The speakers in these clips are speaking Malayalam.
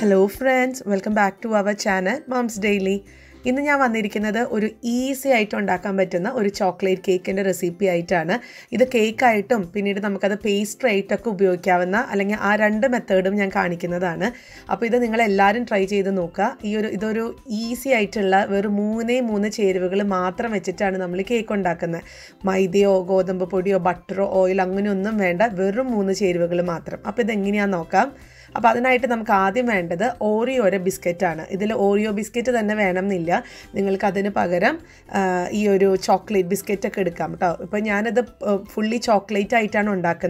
hello friends welcome back to our channel mums daily ഇന്ന് ഞാൻ വന്നിരിക്കുന്നത് ഒരു ഈസി ആയിട്ട് ഉണ്ടാക്കാൻ പറ്റുന്ന ഒരു ചോക്ലേറ്റ് കേക്കിൻ്റെ റെസിപ്പി ആയിട്ടാണ് ഇത് കേക്കായിട്ടും പിന്നീട് നമുക്കത് പേസ്ട്രി ആയിട്ടൊക്കെ ഉപയോഗിക്കാവുന്ന അല്ലെങ്കിൽ ആ രണ്ട് മെത്തേഡും ഞാൻ കാണിക്കുന്നതാണ് അപ്പോൾ ഇത് നിങ്ങൾ എല്ലാവരും ട്രൈ ചെയ്ത് നോക്കുക ഈ ഒരു ഇതൊരു ഈസി ആയിട്ടുള്ള വെറും മൂന്നേ മൂന്ന് ചേരുവകൾ മാത്രം വെച്ചിട്ടാണ് നമ്മൾ കേക്ക് ഉണ്ടാക്കുന്നത് മൈദയോ ഗോതമ്പ് പൊടിയോ ബട്ടറോ ഓയിൽ അങ്ങനെയൊന്നും വേണ്ട വെറും മൂന്ന് ചേരുവകൾ മാത്രം അപ്പോൾ ഇതെങ്ങനെയാണെന്ന് നോക്കാം അപ്പോൾ അതിനായിട്ട് നമുക്ക് ആദ്യം വേണ്ടത് ഓറിയോയുടെ ബിസ്ക്കറ്റാണ് ഇതിൽ ഓറിയോ ബിസ്ക്കറ്റ് തന്നെ വേണമെന്നില്ല നിങ്ങൾക്ക് അതിന് പകരം ഈ ഒരു ചോക്ലേറ്റ് ബിസ്ക്കറ്റൊക്കെ എടുക്കാം കേട്ടോ ഇപ്പോൾ ഞാനത് ഫുള്ളി ചോക്ലേറ്റ് ആയിട്ടാണ് ഉണ്ടാക്കുന്നത്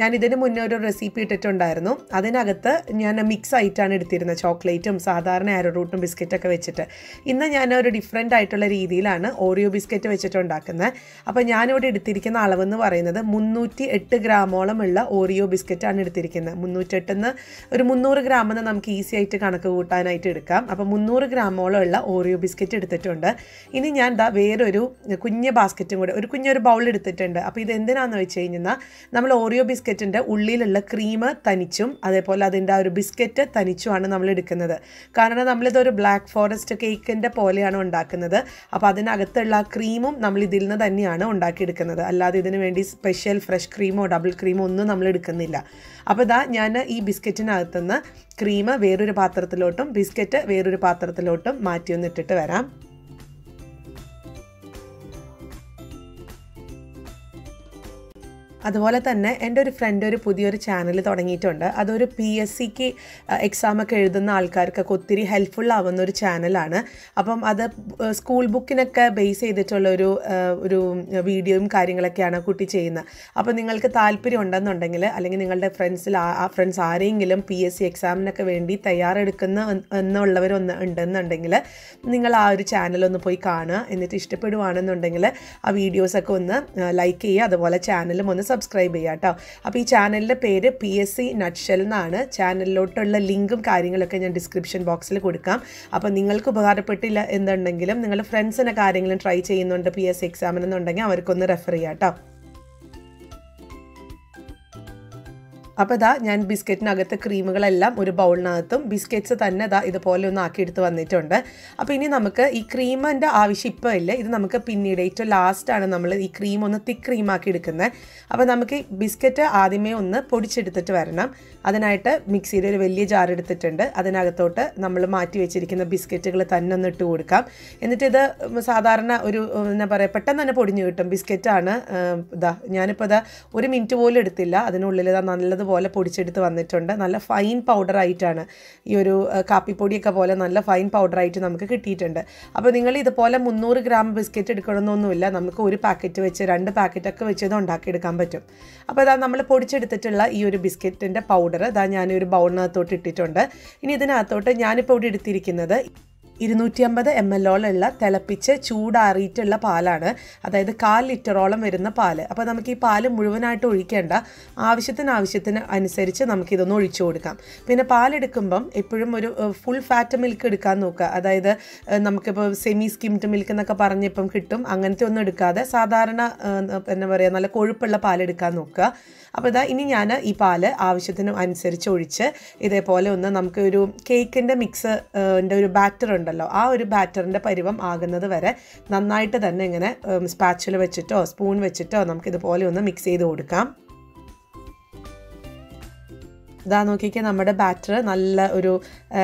ഞാൻ ഇതിന് മുന്നേ ഒരു റെസിപ്പി ഇട്ടിട്ടുണ്ടായിരുന്നു അതിനകത്ത് ഞാൻ മിക്സ് ആയിട്ടാണ് എടുത്തിരുന്നത് ചോക്ലേറ്റും സാധാരണ റൂട്ടും ബിസ്ക്കറ്റൊക്കെ വെച്ചിട്ട് ഇന്ന് ഞാൻ ഒരു ഡിഫറെൻ്റ് ആയിട്ടുള്ള രീതിയിലാണ് ഓറിയോ ബിസ്ക്കറ്റ് വെച്ചിട്ടുണ്ടാക്കുന്നത് അപ്പോൾ ഞാനിവിടെ എടുത്തിരിക്കുന്ന അളവെന്ന് പറയുന്നത് മുന്നൂറ്റി എട്ട് ഗ്രാമോളം ഉള്ള ഓറിയോ ബിസ്ക്കറ്റാണ് എടുത്തിരിക്കുന്നത് മുന്നൂറ്റെട്ടെന്ന് ഒരു മുന്നൂറ് ഗ്രാം എന്ന് നമുക്ക് ഈസി ആയിട്ട് കണക്ക് കൂട്ടാനായിട്ട് എടുക്കാം അപ്പോൾ മുന്നൂറ് ഗ്രാമോളം ഉള്ള ഓറിയോ ബിസ്ക്കറ്റ് എടുത്തിട്ടുണ്ട് ഇനി ഞാൻ ദാ വേറൊരു കുഞ്ഞ് ബാസ്ക്കറ്റും കൂടെ ഒരു കുഞ്ഞൊരു ബൗൾ എടുത്തിട്ടുണ്ട് അപ്പോൾ ഇത് എന്തിനാണെന്ന് വെച്ച് കഴിഞ്ഞാൽ നമ്മൾ ഓറിയോ ബിസ്ക്കറ്റിൻ്റെ ഉള്ളിലുള്ള ക്രീം തനിച്ചും അതേപോലെ അതിൻ്റെ ആ ഒരു ബിസ്ക്കറ്റ് തനിച്ചുമാണ് നമ്മൾ എടുക്കുന്നത് കാരണം നമ്മളിതൊരു ബ്ലാക്ക് ഫോറസ്റ്റ് കേക്കിൻ്റെ പോലെയാണ് ഉണ്ടാക്കുന്നത് അപ്പോൾ അതിനകത്തുള്ള ക്രീമും നമ്മൾ ഇതിൽ നിന്ന് തന്നെയാണ് ഉണ്ടാക്കിയെടുക്കുന്നത് അല്ലാതെ ഇതിന് വേണ്ടി സ്പെഷ്യൽ ഫ്രഷ് ക്രീമോ ഡബിൾ ക്രീമോ ഒന്നും നമ്മൾ എടുക്കുന്നില്ല അപ്പോൾ ഇതാ ഞാൻ ഈ ബിസ്ക്കറ്റിന് ഫ്രിഡ്ജിനകത്തുനിന്ന് ക്രീം വേറൊരു പാത്രത്തിലോട്ടും ബിസ്ക്കറ്റ് വേറൊരു പാത്രത്തിലോട്ടും മാറ്റി ഒന്നിട്ടിട്ട് വരാം അതുപോലെ തന്നെ എൻ്റെ ഒരു ഫ്രണ്ട് ഒരു പുതിയൊരു ചാനൽ തുടങ്ങിയിട്ടുണ്ട് അതൊരു പി എസ് സിക്ക് എക്സാമൊക്കെ എഴുതുന്ന ആൾക്കാർക്കൊക്കെ ഒത്തിരി ഹെൽപ്ഫുൾ ആവുന്ന ഒരു ചാനലാണ് അപ്പം അത് സ്കൂൾ ബുക്കിനൊക്കെ ബേസ് ചെയ്തിട്ടുള്ള ഒരു ഒരു വീഡിയോയും കാര്യങ്ങളൊക്കെയാണ് കുട്ടി ചെയ്യുന്നത് അപ്പോൾ നിങ്ങൾക്ക് താല്പര്യം ഉണ്ടെന്നുണ്ടെങ്കിൽ അല്ലെങ്കിൽ നിങ്ങളുടെ ഫ്രണ്ട്സിൽ ആ ഫ്രണ്ട്സ് ആരെങ്കിലും പി എസ് സി എക്സാമിനൊക്കെ വേണ്ടി തയ്യാറെടുക്കുന്ന എന്നുള്ളവരൊന്ന് ഉണ്ടെന്നുണ്ടെങ്കിൽ നിങ്ങൾ ആ ഒരു ചാനലൊന്ന് ഒന്ന് പോയി കാണുക എന്നിട്ട് ഇഷ്ടപ്പെടുവാണെന്നുണ്ടെങ്കിൽ ആ വീഡിയോസൊക്കെ ഒന്ന് ലൈക്ക് ചെയ്യുക അതുപോലെ ചാനലും ഒന്ന് സബ്സ്ക്രൈബ് ചെയ്യുക കേട്ടോ അപ്പോൾ ഈ ചാനലിൻ്റെ പേര് പി എസ് സി നട്ട്ഷെൽ എന്നാണ് ചാനലിലോട്ടുള്ള ലിങ്കും കാര്യങ്ങളൊക്കെ ഞാൻ ഡിസ്ക്രിപ്ഷൻ ബോക്സിൽ കൊടുക്കാം അപ്പോൾ നിങ്ങൾക്ക് ഉപകാരപ്പെട്ടില്ല എന്നുണ്ടെങ്കിലും നിങ്ങളുടെ ഫ്രണ്ട്സിനെ കാര്യങ്ങളും ട്രൈ ചെയ്യുന്നുണ്ട് പി എസ് സി എക്സാമിനെന്നുണ്ടെങ്കിൽ അവർക്കൊന്ന് റെഫർ ചെയ്യാം കേട്ടോ അപ്പോൾ ഇതാ ഞാൻ ബിസ്ക്കറ്റിനകത്ത് ക്രീമുകളെല്ലാം ഒരു ബൗളിനകത്തും ബിസ്ക്കറ്റ്സ് തന്നെ ഇതാ ഇതുപോലെ ഒന്ന് ആക്കിയെടുത്ത് വന്നിട്ടുണ്ട് അപ്പോൾ ഇനി നമുക്ക് ഈ ക്രീമിൻ്റെ ആവശ്യം ഇപ്പോൾ ഇല്ല ഇത് നമുക്ക് പിന്നീട് ഏറ്റവും ലാസ്റ്റാണ് നമ്മൾ ഈ ക്രീം ഒന്ന് തിക്ക് ക്രീമാക്കി എടുക്കുന്നത് അപ്പോൾ നമുക്ക് ബിസ്ക്കറ്റ് ആദ്യമേ ഒന്ന് പൊടിച്ചെടുത്തിട്ട് വരണം അതിനായിട്ട് മിക്സിയിൽ ഒരു വലിയ ജാർ എടുത്തിട്ടുണ്ട് അതിനകത്തോട്ട് നമ്മൾ മാറ്റി വെച്ചിരിക്കുന്ന ബിസ്ക്കറ്റുകൾ തന്നെ ഒന്ന് ഇട്ട് കൊടുക്കാം എന്നിട്ട് ഇത് സാധാരണ ഒരു എന്താ പറയുക പെട്ടെന്ന് തന്നെ പൊടിഞ്ഞു കിട്ടും ബിസ്ക്കറ്റാണ് ഇതാ ഞാനിപ്പോൾ ഇതാ ഒരു മിനിറ്റ് പോലും എടുത്തില്ല അതിനുള്ളിൽ ഇതാ നല്ലത് പോലെ പൊടിച്ചെടുത്ത് വന്നിട്ടുണ്ട് നല്ല ഫൈൻ പൗഡർ ആയിട്ടാണ് ഈ ഒരു കാപ്പിപ്പൊടിയൊക്കെ പോലെ നല്ല ഫൈൻ പൗഡർ ആയിട്ട് നമുക്ക് കിട്ടിയിട്ടുണ്ട് അപ്പോൾ നിങ്ങൾ ഇതുപോലെ മുന്നൂറ് ഗ്രാം ബിസ്ക്കറ്റ് എടുക്കണമെന്നൊന്നുമില്ല നമുക്ക് ഒരു പാക്കറ്റ് വെച്ച് രണ്ട് പാക്കറ്റൊക്കെ വെച്ച് ഇത് ഉണ്ടാക്കിയെടുക്കാൻ പറ്റും അപ്പോൾ ഇതാ നമ്മൾ പൊടിച്ചെടുത്തിട്ടുള്ള ഈ ഒരു ബിസ്ക്കറ്റിൻ്റെ പൗഡർ ഇതാ ഞാനൊരു ബൗളിനകത്തോട്ട് ഇട്ടിട്ടുണ്ട് ഇനി ഇതിനകത്തോട്ട് ഞാനിപ്പോൾ ഇവിടെ എടുത്തിരിക്കുന്നത് ഇരുന്നൂറ്റി അമ്പത് എം എൽ ഓളുള്ള തിളപ്പിച്ച് ചൂടാറിയിട്ടുള്ള പാലാണ് അതായത് കാൽ ലിറ്ററോളം വരുന്ന പാല് അപ്പോൾ നമുക്ക് ഈ പാല് മുഴുവനായിട്ട് ഒഴിക്കേണ്ട ആവശ്യത്തിന് ആവശ്യത്തിന് അനുസരിച്ച് നമുക്കിതൊന്ന് ഒഴിച്ചു കൊടുക്കാം പിന്നെ പാലെടുക്കുമ്പം എപ്പോഴും ഒരു ഫുൾ ഫാറ്റ് മിൽക്ക് എടുക്കാൻ നോക്കുക അതായത് നമുക്കിപ്പോൾ സെമി സ്കിംഡ് മിൽക്ക് എന്നൊക്കെ പറഞ്ഞിപ്പം കിട്ടും അങ്ങനത്തെ ഒന്നും എടുക്കാതെ സാധാരണ എന്താ പറയുക നല്ല കൊഴുപ്പുള്ള പാലെടുക്കാൻ നോക്കുക അപ്പോൾ ഇതാ ഇനി ഞാൻ ഈ പാല് ആവശ്യത്തിന് അനുസരിച്ച് ഒഴിച്ച് ഇതേപോലെ ഒന്ന് നമുക്ക് ഒരു കേക്കിൻ്റെ മിക്സ് ഒരു ബാറ്റർ ഉണ്ട് ഉണ്ടല്ലോ ആ ഒരു ബാറ്ററിൻ്റെ പരിവം ആകുന്നത് വരെ നന്നായിട്ട് തന്നെ ഇങ്ങനെ സ്പാച്ചിൽ വെച്ചിട്ടോ സ്പൂൺ വെച്ചിട്ടോ നമുക്കിതുപോലെ ഒന്ന് മിക്സ് ചെയ്ത് കൊടുക്കാം ഇതാ നോക്കിക്കുക നമ്മുടെ ബാറ്റർ നല്ല ഒരു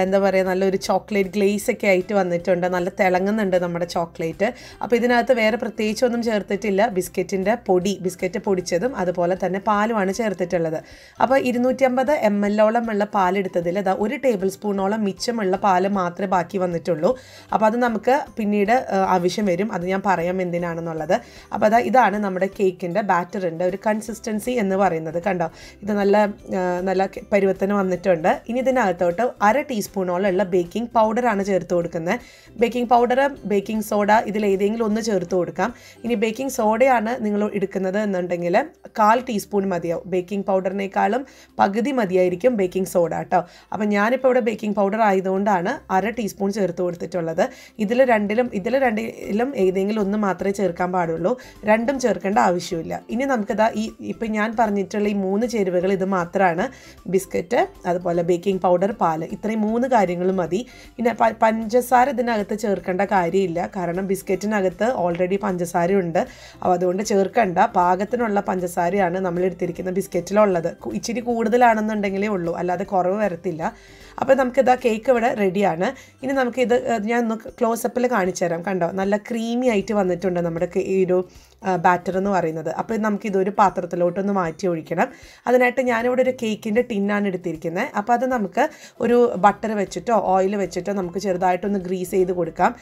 എന്താ പറയുക നല്ലൊരു ചോക്ലേറ്റ് ഗ്ലേസ് ഒക്കെ ആയിട്ട് വന്നിട്ടുണ്ട് നല്ല തിളങ്ങുന്നുണ്ട് നമ്മുടെ ചോക്ലേറ്റ് അപ്പോൾ ഇതിനകത്ത് വേറെ പ്രത്യേകിച്ചൊന്നും ചേർത്തിട്ടില്ല ബിസ്ക്കറ്റിൻ്റെ പൊടി ബിസ്ക്കറ്റ് പൊടിച്ചതും അതുപോലെ തന്നെ പാലുമാണ് ചേർത്തിട്ടുള്ളത് അപ്പോൾ ഇരുന്നൂറ്റമ്പത് എം എല്ലോളം ഉള്ള പാലെടുത്തതിൽ അതാ ഒരു ടേബിൾ സ്പൂണോളം മിച്ചമുള്ള പാല് മാത്രമേ ബാക്കി വന്നിട്ടുള്ളൂ അപ്പോൾ അത് നമുക്ക് പിന്നീട് ആവശ്യം വരും അത് ഞാൻ പറയാം എന്തിനാണെന്നുള്ളത് അപ്പോൾ അതാ ഇതാണ് നമ്മുടെ കേക്കിൻ്റെ ബാറ്ററിൻ്റെ ഒരു കൺസിസ്റ്റൻസി എന്ന് പറയുന്നത് കണ്ടോ ഇത് നല്ല നല്ല പരിവർത്തനം വന്നിട്ടുണ്ട് ഇനി ഇതിനകത്തോട്ട് അര ഉള്ള ബേക്കിംഗ് പൗഡറാണ് ചേർത്ത് കൊടുക്കുന്നത് ബേക്കിംഗ് പൗഡർ ബേക്കിംഗ് സോഡ ഇതിലേതെങ്കിലും ഒന്ന് ചേർത്ത് കൊടുക്കാം ഇനി ബേക്കിംഗ് സോഡയാണ് നിങ്ങൾ എടുക്കുന്നത് എന്നുണ്ടെങ്കിൽ കാൽ ടീസ്പൂൺ മതിയാവും ബേക്കിംഗ് പൗഡറിനേക്കാളും പകുതി മതിയായിരിക്കും ബേക്കിംഗ് സോഡ കേട്ടോ അപ്പം ഞാനിപ്പോൾ ഇവിടെ ബേക്കിംഗ് പൗഡർ ആയതുകൊണ്ടാണ് അര ടീസ്പൂൺ ചേർത്ത് കൊടുത്തിട്ടുള്ളത് ഇതിൽ രണ്ടിലും ഇതിൽ രണ്ടിലും ഏതെങ്കിലും ഒന്ന് മാത്രമേ ചേർക്കാൻ പാടുള്ളൂ രണ്ടും ചേർക്കേണ്ട ആവശ്യമില്ല ഇനി നമുക്കിതാ ഈ ഇപ്പം ഞാൻ പറഞ്ഞിട്ടുള്ള ഈ മൂന്ന് ചേരുവകൾ ഇത് മാത്രമാണ് ബിസ്ക്കറ്റ് അതുപോലെ ബേക്കിംഗ് പൗഡർ പാൽ ഇത്രയും മൂന്ന് കാര്യങ്ങൾ മതി പിന്നെ പഞ്ചസാര ഇതിനകത്ത് ചേർക്കേണ്ട കാര്യമില്ല കാരണം ബിസ്ക്കറ്റിനകത്ത് ഓൾറെഡി പഞ്ചസാര ഉണ്ട് അപ്പോൾ അതുകൊണ്ട് ചേർക്കേണ്ട പാകത്തിനുള്ള പഞ്ചസാരയാണ് നമ്മൾ എടുത്തിരിക്കുന്ന ബിസ്ക്കറ്റിലുള്ളത് ഇച്ചിരി കൂടുതലാണെന്നുണ്ടെങ്കിലേ ഉള്ളൂ അല്ലാതെ കുറവ് വരത്തില്ല അപ്പോൾ നമുക്കിതാ കേക്ക് ഇവിടെ റെഡിയാണ് ഇനി നമുക്കിത് ഞാൻ ഒന്ന് ക്ലോസപ്പിൽ കാണിച്ചു തരാം കണ്ടോ നല്ല ക്രീമി ആയിട്ട് വന്നിട്ടുണ്ട് നമ്മുടെ ഈ ഒരു ബാറ്റർ എന്ന് പറയുന്നത് അപ്പോൾ നമുക്കിതൊരു പാത്രത്തിലോട്ടൊന്ന് മാറ്റി ഒഴിക്കണം അതിനായിട്ട് ഞാനിവിടെ ഒരു കേക്കിൻ്റെ ടിന്നാണ് എടുത്തിരിക്കുന്നത് അപ്പോൾ അത് നമുക്ക് ഒരു ബട്ടർ വെച്ചിട്ടോ ഓയിൽ വെച്ചിട്ടോ നമുക്ക് ചെറുതായിട്ടൊന്ന് ഗ്രീസ് ചെയ്ത് കൊടുക്കാം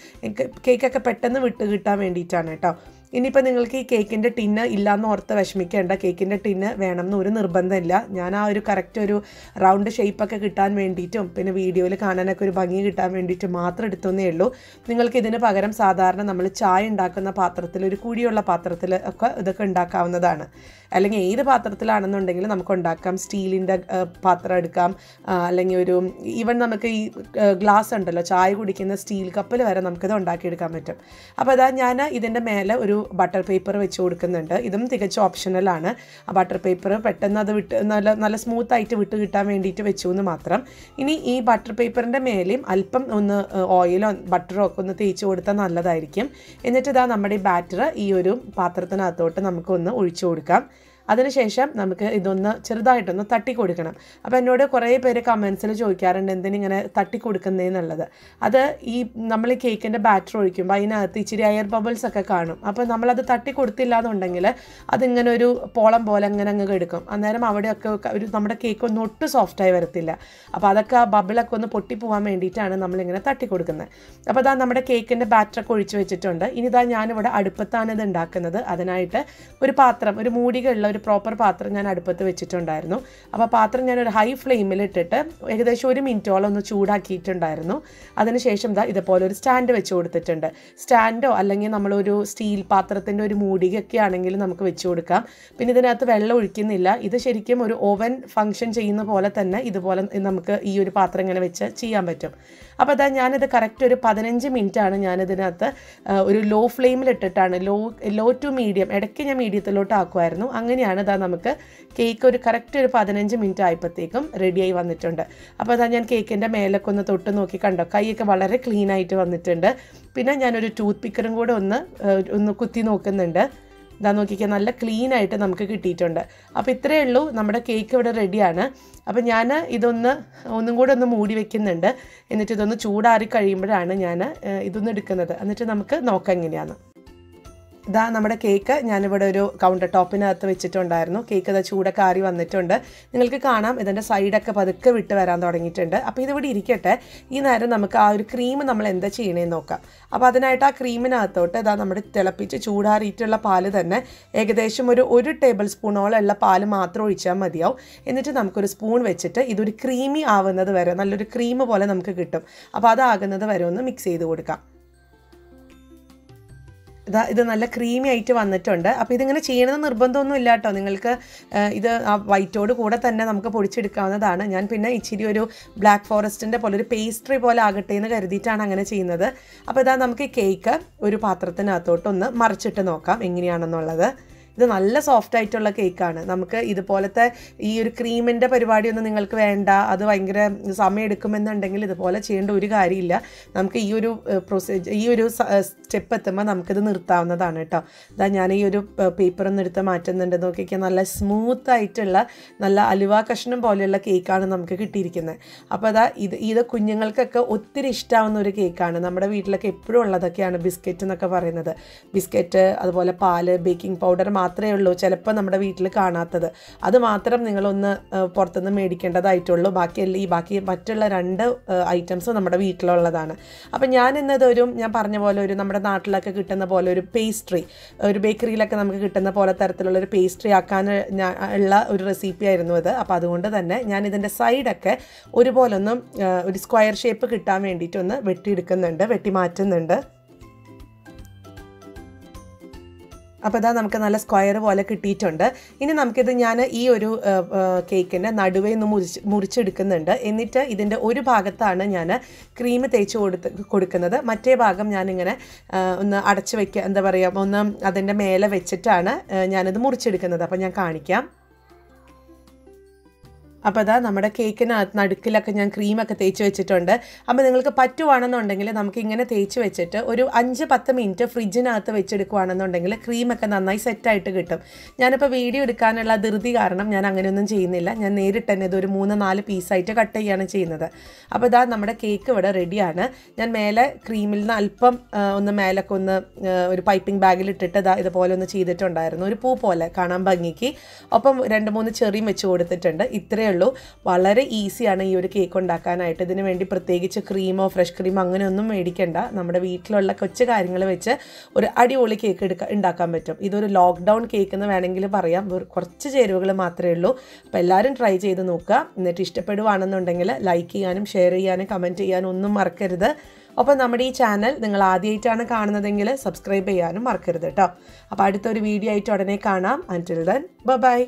കേക്കൊക്കെ പെട്ടെന്ന് വിട്ട് കിട്ടാൻ വേണ്ടിയിട്ടാണ് കേട്ടോ ഇനിയിപ്പോൾ നിങ്ങൾക്ക് ഈ കേക്കിൻ്റെ ടിന്ന് ഇല്ലയെന്ന് ഓർത്ത് വിഷമിക്കേണ്ട കേക്കിൻ്റെ ടിന്ന് വേണമെന്ന് ഒരു നിർബന്ധമില്ല ഞാൻ ആ ഒരു കറക്റ്റ് ഒരു റൗണ്ട് ഷേപ്പൊക്കെ കിട്ടാൻ വേണ്ടിയിട്ടും പിന്നെ വീഡിയോയിൽ കാണാനൊക്കെ ഒരു ഭംഗി കിട്ടാൻ വേണ്ടിയിട്ടും മാത്രം എടുത്തേ ഉള്ളൂ നിങ്ങൾക്ക് ഇതിന് പകരം സാധാരണ നമ്മൾ ചായ ഉണ്ടാക്കുന്ന പാത്രത്തിൽ ഒരു കുഴിയുള്ള പാത്രത്തിൽ ഒക്കെ ഇതൊക്കെ ഉണ്ടാക്കാവുന്നതാണ് അല്ലെങ്കിൽ ഏത് പാത്രത്തിലാണെന്നുണ്ടെങ്കിൽ നമുക്ക് ഉണ്ടാക്കാം സ്റ്റീലിൻ്റെ പാത്രം എടുക്കാം അല്ലെങ്കിൽ ഒരു ഈവൻ നമുക്ക് ഈ ഗ്ലാസ് ഉണ്ടല്ലോ ചായ കുടിക്കുന്ന സ്റ്റീൽ കപ്പിൽ വരെ നമുക്കിത് ഉണ്ടാക്കിയെടുക്കാൻ പറ്റും അപ്പോൾ അതാ ഞാൻ ഇതിൻ്റെ മേലെ ഒരു ബട്ടർ പേപ്പർ വെച്ച് കൊടുക്കുന്നുണ്ട് ഇതും തികച്ചും ഓപ്ഷണലാണ് ആ ബട്ടർ പേപ്പർ പെട്ടെന്ന് അത് വിട്ട് നല്ല നല്ല സ്മൂത്ത് ആയിട്ട് വിട്ട് കിട്ടാൻ വേണ്ടിയിട്ട് വെച്ചു എന്ന് മാത്രം ഇനി ഈ ബട്ടർ പേപ്പറിൻ്റെ മേലെയും അല്പം ഒന്ന് ഓയിലോ ബട്ടറോ ഒക്കെ ഒന്ന് തേച്ച് കൊടുത്താൽ നല്ലതായിരിക്കും എന്നിട്ട് ഇതാ നമ്മുടെ ഈ ബാറ്റർ ഈ ഒരു പാത്രത്തിനകത്തോട്ട് നമുക്കൊന്ന് ഒഴിച്ചു കൊടുക്കാം അതിനുശേഷം നമുക്ക് ഇതൊന്ന് ചെറുതായിട്ടൊന്ന് തട്ടി കൊടുക്കണം അപ്പോൾ എന്നോട് കുറേ പേര് കമൻസിൽ ചോദിക്കാറുണ്ട് എന്തിനിങ്ങനെ തട്ടി കൊടുക്കുന്നതെന്നുള്ളത് അത് ഈ നമ്മൾ കേക്കിൻ്റെ ബാറ്റർ ഒഴിക്കുമ്പോൾ അതിനകത്ത് ഇച്ചിരി എയർ ബബിൾസ് ഒക്കെ കാണും അപ്പോൾ നമ്മളത് തട്ടി കൊടുത്തില്ല എന്നുണ്ടെങ്കിൽ അതിങ്ങനെ ഒരു പോളം പോലെ അങ്ങനെ അങ്ങ് എടുക്കും അന്നേരം അവിടെയൊക്കെ ഒരു നമ്മുടെ കേക്ക് ഒന്നും ഒട്ടും സോഫ്റ്റായി വരത്തില്ല അപ്പോൾ അതൊക്കെ ആ ബബിളൊക്കെ ഒന്ന് പൊട്ടിപ്പോവാൻ വേണ്ടിയിട്ടാണ് നമ്മളിങ്ങനെ തട്ടി കൊടുക്കുന്നത് അപ്പോൾ അതാ നമ്മുടെ കേക്കിൻ്റെ ബാറ്ററൊക്കെ ഒഴിച്ച് വെച്ചിട്ടുണ്ട് ഇനി ഇതാ ഞാനിവിടെ അടുപ്പത്താണ് ഇത് ഉണ്ടാക്കുന്നത് അതിനായിട്ട് ഒരു പാത്രം ഒരു മൂടികളുള്ള ഒരു പ്രോപ്പർ പാത്രം ഞാൻ അടുപ്പത്ത് വെച്ചിട്ടുണ്ടായിരുന്നു അപ്പോൾ പാത്രം ഞാനൊരു ഹൈ ഫ്ലെയിമിൽ ഇട്ടിട്ട് ഏകദേശം ഒരു മിനിറ്റോളം ഒന്ന് ചൂടാക്കിയിട്ടുണ്ടായിരുന്നു അതിനുശേഷം ദാ ഇതുപോലെ ഒരു സ്റ്റാൻഡ് വെച്ച് കൊടുത്തിട്ടുണ്ട് സ്റ്റാൻഡോ അല്ലെങ്കിൽ നമ്മളൊരു സ്റ്റീൽ പാത്രത്തിൻ്റെ ഒരു മൂടികയൊക്കെ ആണെങ്കിൽ നമുക്ക് വെച്ച് കൊടുക്കാം പിന്നെ ഇതിനകത്ത് വെള്ളം ഒഴിക്കുന്നില്ല ഇത് ശരിക്കും ഒരു ഓവൻ ഫങ്ഷൻ ചെയ്യുന്ന പോലെ തന്നെ ഇതുപോലെ നമുക്ക് ഈ ഒരു പാത്രം ഇങ്ങനെ വെച്ച് ചെയ്യാൻ പറ്റും അപ്പോൾ അതാ ഞാനിത് കറക്റ്റ് ഒരു പതിനഞ്ച് മിനിറ്റാണ് ഞാനിതിനകത്ത് ഒരു ലോ ഫ്ലെയിമിൽ ഇട്ടിട്ടാണ് ലോ ലോ ടു മീഡിയം ഇടയ്ക്ക് ഞാൻ മീഡിയത്തിലോട്ട് ആക്കുമായിരുന്നു അങ്ങനെ അങ്ങനെയാണ് ഇതാ നമുക്ക് കേക്ക് ഒരു കറക്റ്റ് ഒരു പതിനഞ്ച് മിനിറ്റ് ആയപ്പോഴത്തേക്കും റെഡിയായി വന്നിട്ടുണ്ട് അപ്പോൾ അതാ ഞാൻ കേക്കിൻ്റെ മേലൊക്കെ ഒന്ന് തൊട്ട് നോക്കി കണ്ടോ കൈയൊക്കെ വളരെ ക്ലീൻ ആയിട്ട് വന്നിട്ടുണ്ട് പിന്നെ ഞാനൊരു ടൂത്ത് പിക്കറും കൂടെ ഒന്ന് ഒന്ന് കുത്തി നോക്കുന്നുണ്ട് ഇതാ നോക്കിക്കാൻ നല്ല ക്ലീൻ ആയിട്ട് നമുക്ക് കിട്ടിയിട്ടുണ്ട് അപ്പോൾ ഇത്രയേ ഉള്ളൂ നമ്മുടെ കേക്ക് ഇവിടെ റെഡിയാണ് അപ്പോൾ ഞാൻ ഇതൊന്ന് ഒന്നും കൂടെ ഒന്ന് മൂടി വെക്കുന്നുണ്ട് എന്നിട്ട് ഇതൊന്ന് ചൂടാറി കഴിയുമ്പോഴാണ് ഞാൻ ഇതൊന്ന് എടുക്കുന്നത് എന്നിട്ട് നമുക്ക് നോക്കാം എങ്ങനെയാണ് ഇതാ നമ്മുടെ കേക്ക് ഞാനിവിടെ ഒരു കൗണ്ടർ ടോപ്പിനകത്ത് വെച്ചിട്ടുണ്ടായിരുന്നു കേക്ക് ഇതാ ചൂടൊക്കെ ആറി വന്നിട്ടുണ്ട് നിങ്ങൾക്ക് കാണാം ഇതിൻ്റെ സൈഡൊക്കെ പതുക്കെ വിട്ട് വരാൻ തുടങ്ങിയിട്ടുണ്ട് അപ്പോൾ ഇതിവിടെ ഇരിക്കട്ടെ ഈ നേരം നമുക്ക് ആ ഒരു ക്രീം നമ്മൾ എന്താ ചെയ്യണേന്ന് നോക്കാം അപ്പോൾ അതിനായിട്ട് ആ ക്രീമിനകത്തോട്ട് ഇതാ നമ്മുടെ തിളപ്പിച്ച് ചൂടാറിയിട്ടുള്ള പാല് തന്നെ ഏകദേശം ഒരു ഒരു ടേബിൾ സ്പൂണോളം ഉള്ള പാല് മാത്രം ഒഴിച്ചാൽ മതിയാവും എന്നിട്ട് നമുക്കൊരു സ്പൂൺ വെച്ചിട്ട് ഇതൊരു ക്രീമി ആവുന്നത് വരെ നല്ലൊരു ക്രീം പോലെ നമുക്ക് കിട്ടും അപ്പോൾ അതാകുന്നത് വരെ ഒന്ന് മിക്സ് ചെയ്ത് കൊടുക്കാം ഇത് നല്ല ക്രീമി ആയിട്ട് വന്നിട്ടുണ്ട് അപ്പോൾ ഇതിങ്ങനെ ചെയ്യണമെന്ന് നിർബന്ധമൊന്നും ഇല്ല കേട്ടോ നിങ്ങൾക്ക് ഇത് ആ വൈറ്റോട് കൂടെ തന്നെ നമുക്ക് പൊടിച്ചെടുക്കാവുന്നതാണ് ഞാൻ പിന്നെ ഇച്ചിരി ഒരു ബ്ലാക്ക് ഫോറസ്റ്റിൻ്റെ പോലെ ഒരു പേസ്ട്രി പോലെ ആകട്ടെ എന്ന് കരുതിയിട്ടാണ് അങ്ങനെ ചെയ്യുന്നത് അപ്പോൾ ഇതാ നമുക്ക് കേക്ക് ഒരു പാത്രത്തിനകത്തോട്ടൊന്ന് മറിച്ചിട്ട് നോക്കാം എങ്ങനെയാണെന്നുള്ളത് ഇത് നല്ല സോഫ്റ്റ് ആയിട്ടുള്ള കേക്കാണ് നമുക്ക് ഇതുപോലത്തെ ഈ ഒരു ക്രീമിൻ്റെ പരിപാടിയൊന്നും നിങ്ങൾക്ക് വേണ്ട അത് ഭയങ്കര സമയമെടുക്കുമെന്നുണ്ടെങ്കിൽ ഇതുപോലെ ചെയ്യേണ്ട ഒരു കാര്യമില്ല നമുക്ക് ഈ ഒരു പ്രൊസീജ് ഈ ഒരു സ്റ്റെപ്പ് എത്തുമ്പോൾ നമുക്കിത് നിർത്താവുന്നതാണ് കേട്ടോ ഇതാ ഞാൻ ഈ ഒരു പേപ്പർ ഒന്ന് എടുത്ത് മാറ്റുന്നുണ്ട് നോക്കിയാൽ നല്ല സ്മൂത്ത് ആയിട്ടുള്ള നല്ല അലുവ കഷ്ണം പോലെയുള്ള കേക്കാണ് നമുക്ക് കിട്ടിയിരിക്കുന്നത് അപ്പോൾ അതാ ഇത് ഇത് കുഞ്ഞുങ്ങൾക്കൊക്കെ ഒത്തിരി ഇഷ്ടമാവുന്ന ഒരു കേക്കാണ് നമ്മുടെ വീട്ടിലൊക്കെ എപ്പോഴും ഉള്ളതൊക്കെയാണ് ബിസ്ക്കറ്റ് എന്നൊക്കെ പറയുന്നത് ബിസ്ക്കറ്റ് അതുപോലെ പാല് ബേക്കിംഗ് പൗഡർ മാത്രം മാത്രമേ ഉള്ളൂ ചിലപ്പോൾ നമ്മുടെ വീട്ടിൽ കാണാത്തത് അത് മാത്രം നിങ്ങളൊന്ന് പുറത്തുനിന്ന് മേടിക്കേണ്ടതായിട്ടുള്ളൂ ബാക്കി ഈ ബാക്കി മറ്റുള്ള രണ്ട് ഐറ്റംസ് നമ്മുടെ വീട്ടിലുള്ളതാണ് അപ്പം ഞാൻ ഇന്നതൊരു ഞാൻ പറഞ്ഞ പോലെ ഒരു നമ്മുടെ നാട്ടിലൊക്കെ കിട്ടുന്ന പോലെ ഒരു പേസ്ട്രി ഒരു ബേക്കറിയിലൊക്കെ നമുക്ക് കിട്ടുന്ന പോലെ തരത്തിലുള്ള ഒരു പേസ്ട്രി ആക്കാൻ ഉള്ള ഒരു റെസിപ്പി ആയിരുന്നു അത് അപ്പോൾ അതുകൊണ്ട് തന്നെ ഞാൻ ഇതിൻ്റെ സൈഡൊക്കെ ഒരുപോലൊന്നും ഒരു സ്ക്വയർ ഷേപ്പ് കിട്ടാൻ വേണ്ടിയിട്ടൊന്ന് വെട്ടിയെടുക്കുന്നുണ്ട് വെട്ടി മാറ്റുന്നുണ്ട് അപ്പോൾ ഇതാ നമുക്ക് നല്ല സ്ക്വയർ പോലെ കിട്ടിയിട്ടുണ്ട് ഇനി നമുക്കിത് ഞാൻ ഈ ഒരു കേക്കിൻ്റെ നടുവേ നിന്ന് മുറിച്ച് മുറിച്ചെടുക്കുന്നുണ്ട് എന്നിട്ട് ഇതിൻ്റെ ഒരു ഭാഗത്താണ് ഞാൻ ക്രീം തേച്ച് കൊടുത്ത് കൊടുക്കുന്നത് മറ്റേ ഭാഗം ഞാനിങ്ങനെ ഒന്ന് അടച്ച് വയ്ക്കുക എന്താ പറയുക ഒന്ന് അതിൻ്റെ മേലെ വെച്ചിട്ടാണ് ഞാനത് മുറിച്ചെടുക്കുന്നത് അപ്പോൾ ഞാൻ കാണിക്കാം അപ്പോൾ അതാ നമ്മുടെ കേക്കിനകത്ത് നടുക്കിലൊക്കെ ഞാൻ ക്രീമൊക്കെ തേച്ച് വെച്ചിട്ടുണ്ട് അപ്പോൾ നിങ്ങൾക്ക് പറ്റുവാണെന്നുണ്ടെങ്കിൽ നമുക്ക് ഇങ്ങനെ തേച്ച് വെച്ചിട്ട് ഒരു അഞ്ച് പത്ത് മിനിറ്റ് ഫ്രിഡ്ജിനകത്ത് വെച്ചെടുക്കുവാണെന്നുണ്ടെങ്കിൽ ക്രീമൊക്കെ നന്നായി സെറ്റായിട്ട് കിട്ടും ഞാനിപ്പോൾ വീഡിയോ എടുക്കാനുള്ള ധൃതി കാരണം ഞാൻ അങ്ങനെയൊന്നും ചെയ്യുന്നില്ല ഞാൻ നേരിട്ട് തന്നെ ഇതൊരു മൂന്ന് നാല് പീസായിട്ട് കട്ട് ചെയ്യുകയാണ് ചെയ്യുന്നത് അപ്പോൾ ഇതാ നമ്മുടെ കേക്ക് ഇവിടെ റെഡിയാണ് ഞാൻ മേലെ ക്രീമിൽ നിന്ന് അല്പം ഒന്ന് മേലൊക്കെ ഒന്ന് ഒരു പൈപ്പിംഗ് ബാഗിൽ ഇട്ടിട്ട് ഇതാ ഇതുപോലെ ഒന്ന് ചെയ്തിട്ടുണ്ടായിരുന്നു ഒരു പൂ പോലെ കാണാൻ ഭംഗിക്ക് ഒപ്പം രണ്ട് മൂന്ന് ചെറിയും വെച്ച് കൊടുത്തിട്ടുണ്ട് ഇത്രയും ഉള്ളൂ വളരെ ഈസിയാണ് ഈ ഒരു കേക്ക് ഉണ്ടാക്കാനായിട്ട് ഇതിന് വേണ്ടി പ്രത്യേകിച്ച് ക്രീമോ ഫ്രഷ് ക്രീമോ അങ്ങനെയൊന്നും മേടിക്കേണ്ട നമ്മുടെ വീട്ടിലുള്ള കൊച്ചു കാര്യങ്ങൾ വെച്ച് ഒരു അടിപൊളി കേക്ക് ഉണ്ടാക്കാൻ പറ്റും ഇതൊരു ലോക്ക്ഡൗൺ കേക്ക് എന്ന് വേണമെങ്കിൽ പറയാം കുറച്ച് ചേരുവകൾ മാത്രമേ ഉള്ളൂ അപ്പോൾ എല്ലാവരും ട്രൈ ചെയ്ത് നോക്കുക എന്നിട്ട് ഇഷ്ടപ്പെടുവാണെന്നുണ്ടെങ്കിൽ ലൈക്ക് ചെയ്യാനും ഷെയർ ചെയ്യാനും കമൻറ്റ് ചെയ്യാനും ഒന്നും മറക്കരുത് അപ്പോൾ നമ്മുടെ ഈ ചാനൽ നിങ്ങൾ ആദ്യമായിട്ടാണ് കാണുന്നതെങ്കിൽ സബ്സ്ക്രൈബ് ചെയ്യാനും മറക്കരുത് കേട്ടോ അപ്പോൾ അടുത്തൊരു വീഡിയോ ആയിട്ട് ഉടനെ കാണാം അൻറ്റിൽ ദൻ ബൈ